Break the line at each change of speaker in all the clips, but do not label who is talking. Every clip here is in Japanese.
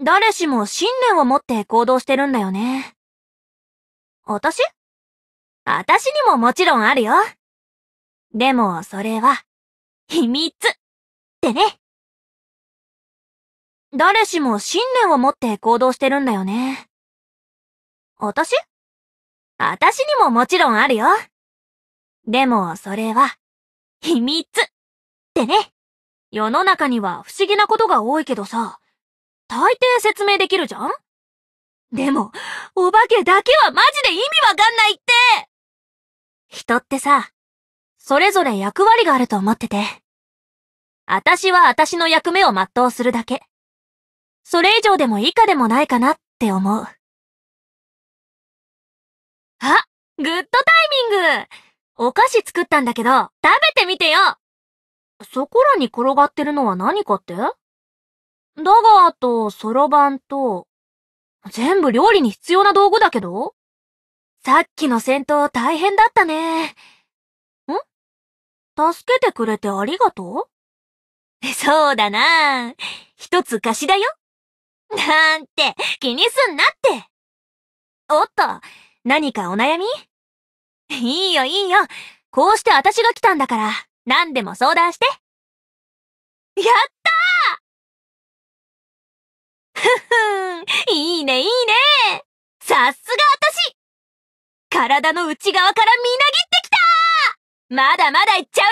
誰しも信念を持って行動してるんだよね。私私にももちろんあるよ。でも、それは、秘密ってね。誰しも信念を持って行動してるんだよね。私私にももちろんあるよ。でも、それは、秘密ってね。世の中には不思議なことが多いけどさ、大抵説明できるじゃんでも、お化けだけはマジで意味わかんないって人ってさ、それぞれ役割があると思ってて。私は私の役目を全うするだけ。それ以上でも以下でもないかなって思う。あ、グッドタイミングお菓子作ったんだけど、食べてみてよそこらに転がってるのは何かってダガーとそろばんと、全部料理に必要な道具だけどさっきの戦闘大変だったね。ん助けてくれてありがとうそうだな一つ貸しだよ。なんて、気にすんなって。おっと、何かお悩みいいよいいよ。こうして私が来たんだから、何でも相談して。やっふふ、いいね、いいねさすが私体の内側からみなぎってきたまだまだいっちゃ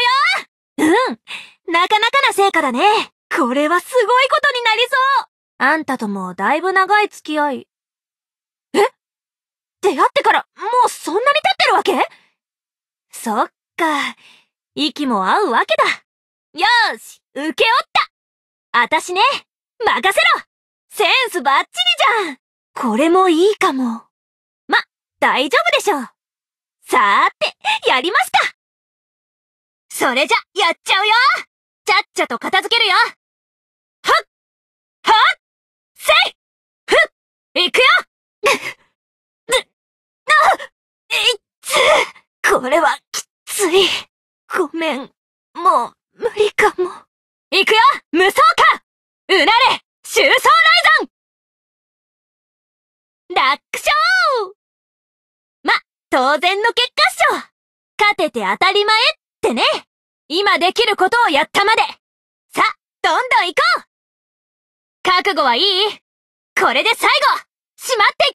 うようんなかなかな成果だねこれはすごいことになりそうあんたともだいぶ長い付き合い。え出会ってからもうそんなに経ってるわけそっか。息も合うわけだ。よーし、受け負った。あたしね、任せろセンスバッチリじゃんこれもいいかも。ま、大丈夫でしょう。さーて、やりますかそれじゃ、やっちゃうよちゃっちゃと片付けるよはっはっせいふっいくよ な、な、いっつこれはきっつい。ごめん、もう無理かも。楽勝ま、当然の結果っしょ勝てて当たり前ってね今できることをやったまでさ、どんどん行こう覚悟はいいこれで最後しまってい